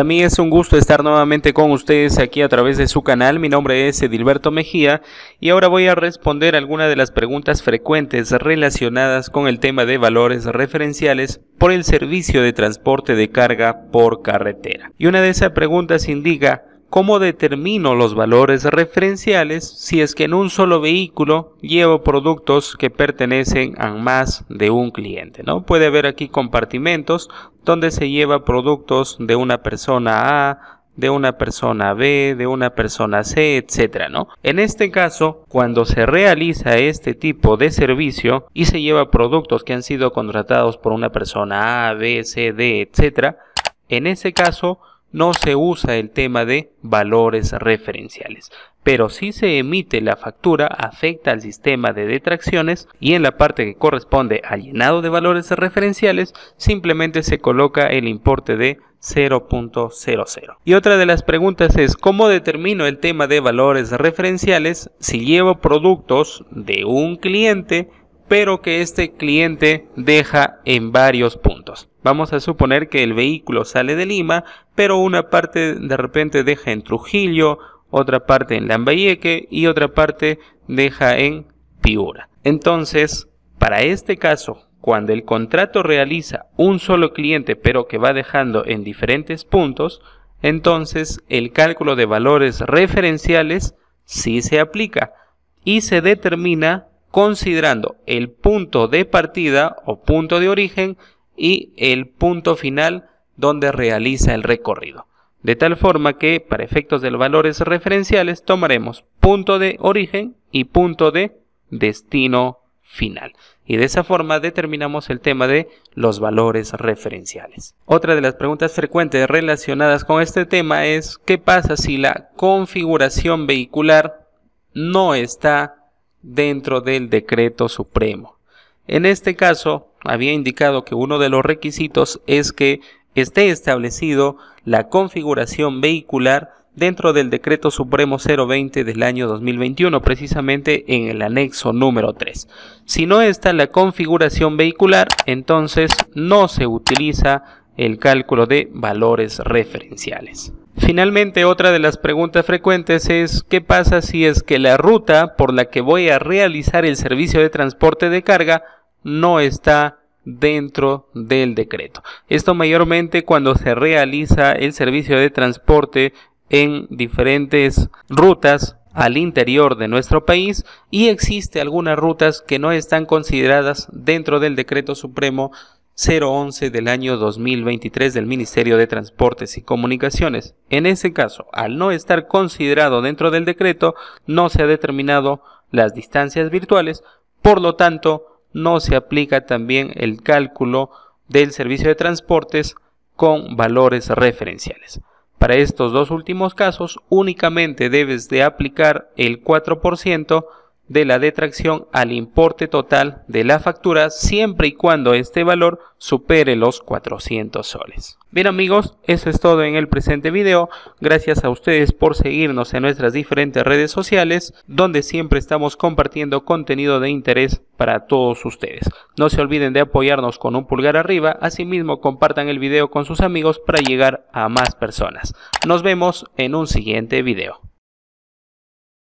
Para mí es un gusto estar nuevamente con ustedes aquí a través de su canal. Mi nombre es Edilberto Mejía y ahora voy a responder algunas de las preguntas frecuentes relacionadas con el tema de valores referenciales por el servicio de transporte de carga por carretera. Y una de esas preguntas indica ¿Cómo determino los valores referenciales si es que en un solo vehículo llevo productos que pertenecen a más de un cliente? ¿no? Puede haber aquí compartimentos donde se lleva productos de una persona A, de una persona B, de una persona C, etc. ¿no? En este caso, cuando se realiza este tipo de servicio y se lleva productos que han sido contratados por una persona A, B, C, D, etc., en ese caso no se usa el tema de valores referenciales, pero si se emite la factura afecta al sistema de detracciones y en la parte que corresponde al llenado de valores referenciales simplemente se coloca el importe de 0.00. Y otra de las preguntas es ¿cómo determino el tema de valores referenciales si llevo productos de un cliente pero que este cliente deja en varios puntos. Vamos a suponer que el vehículo sale de Lima, pero una parte de repente deja en Trujillo, otra parte en Lambayeque y otra parte deja en Piura. Entonces, para este caso, cuando el contrato realiza un solo cliente pero que va dejando en diferentes puntos, entonces el cálculo de valores referenciales sí se aplica y se determina considerando el punto de partida o punto de origen y el punto final donde realiza el recorrido. De tal forma que para efectos de los valores referenciales tomaremos punto de origen y punto de destino final. Y de esa forma determinamos el tema de los valores referenciales. Otra de las preguntas frecuentes relacionadas con este tema es ¿qué pasa si la configuración vehicular no está dentro del decreto supremo. En este caso, había indicado que uno de los requisitos es que esté establecido la configuración vehicular dentro del decreto supremo 020 del año 2021, precisamente en el anexo número 3. Si no está la configuración vehicular, entonces no se utiliza el cálculo de valores referenciales. Finalmente, otra de las preguntas frecuentes es ¿qué pasa si es que la ruta por la que voy a realizar el servicio de transporte de carga no está dentro del decreto? Esto mayormente cuando se realiza el servicio de transporte en diferentes rutas al interior de nuestro país y existe algunas rutas que no están consideradas dentro del decreto supremo 011 del año 2023 del Ministerio de Transportes y Comunicaciones. En ese caso, al no estar considerado dentro del decreto, no se ha determinado las distancias virtuales, por lo tanto, no se aplica también el cálculo del servicio de transportes con valores referenciales. Para estos dos últimos casos, únicamente debes de aplicar el 4% de la detracción al importe total de la factura siempre y cuando este valor supere los 400 soles. Bien amigos, eso es todo en el presente video. Gracias a ustedes por seguirnos en nuestras diferentes redes sociales donde siempre estamos compartiendo contenido de interés para todos ustedes. No se olviden de apoyarnos con un pulgar arriba, asimismo compartan el video con sus amigos para llegar a más personas. Nos vemos en un siguiente video.